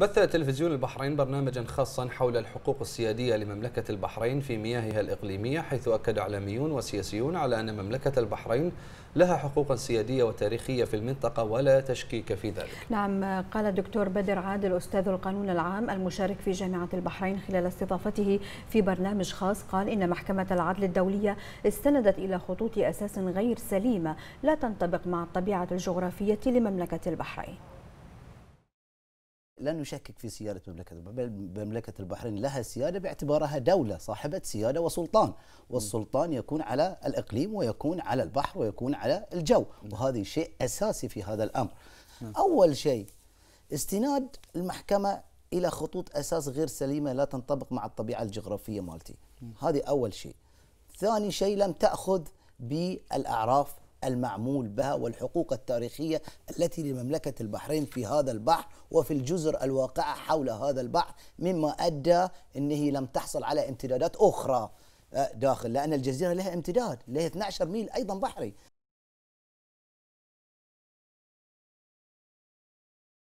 بث تلفزيون البحرين برنامجا خاصا حول الحقوق السيادية لمملكة البحرين في مياهها الإقليمية حيث أكد إعلاميون وسياسيون على أن مملكة البحرين لها حقوقا سيادية وتاريخية في المنطقة ولا تشكيك في ذلك نعم قال الدكتور بدر عادل أستاذ القانون العام المشارك في جامعة البحرين خلال استضافته في برنامج خاص قال إن محكمة العدل الدولية استندت إلى خطوط أساس غير سليمة لا تنطبق مع الطبيعة الجغرافية لمملكة البحرين لا نشكك في سيادة مملكة بل مملكة البحرين لها سيادة باعتبارها دولة صاحبة سيادة وسلطان والسلطان يكون على الإقليم ويكون على البحر ويكون على الجو وهذا شيء أساسي في هذا الأمر نعم. أول شيء استناد المحكمة إلى خطوط أساس غير سليمة لا تنطبق مع الطبيعة الجغرافية مالتي هذه أول شيء ثاني شيء لم تأخذ بالأعراف المعمول بها والحقوق التاريخية التي لمملكة البحرين في هذا البحر وفي الجزر الواقعة حول هذا البحر مما أدى أنه لم تحصل على امتدادات أخرى آه، داخل لأن الجزيرة لها امتداد لها 12 ميل أيضا بحري